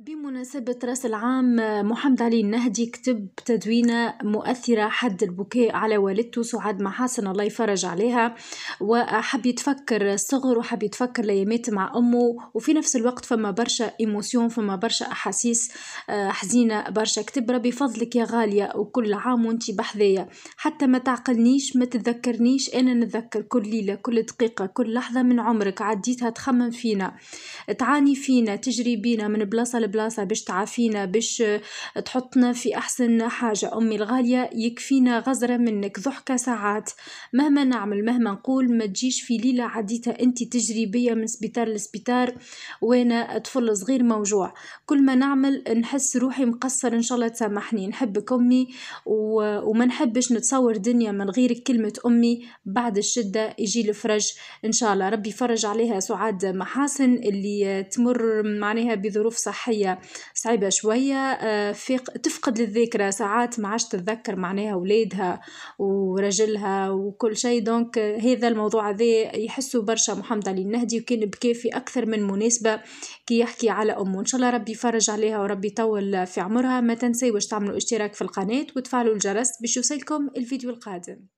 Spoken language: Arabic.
بمناسبة راس العام محمد علي النهدي كتب تدوينة مؤثرة حد البكاء على والدته سعاد محاسن الله يفرج عليها وحب يتفكر الصغر وحب يتفكر ليامات مع أمه وفي نفس الوقت فما برشا إيموسيون فما برشا أحاسيس آه، حزينة برشا كتب ربي فضلك يا غالية وكل عام وانت بحذايا حتى ما تعقلنيش ما تذكرنيش أنا نتذكر كل ليلة كل دقيقة كل لحظة من عمرك عديتها تخمم فينا تعاني فينا تجري بينا من بلاصة البلاصة باش تعافينا باش آه، تحطنا في أحسن حاجة أمي الغالية يكفينا غزرة منك ضحكة ساعات مهما نعمل مهما نقول ما تجيش في ليلة عديتها أنت تجري بيا من سبيتار لسبيتار وأنا طفل صغير موجوع كل ما نعمل نحس روحي مقصر إن شاء الله تسامحني نحبك أمي و... وما نحبش نتصور دنيا من غيرك كلمة أمي بعد الشدة يجي الفرج إن شاء الله ربي يفرج عليها سعاد محاسن اللي آه، تمر معناها بظروف صحية شوية صعيبة شوية آه، تفقد الذاكرة ساعات ما عادش تتذكر معناها ولادها ورجلها وكل شيء دونك آه، هذا الموضوع هذا يحسوا برشا محمد علي النهدي وكان بكافي في أكثر من مناسبة كي يحكي على أمه إن شاء الله ربي يفرج عليها وربي يطول في عمرها ما واش تعملوا اشتراك في القناة وتفعلوا الجرس باش يوصلكم الفيديو القادم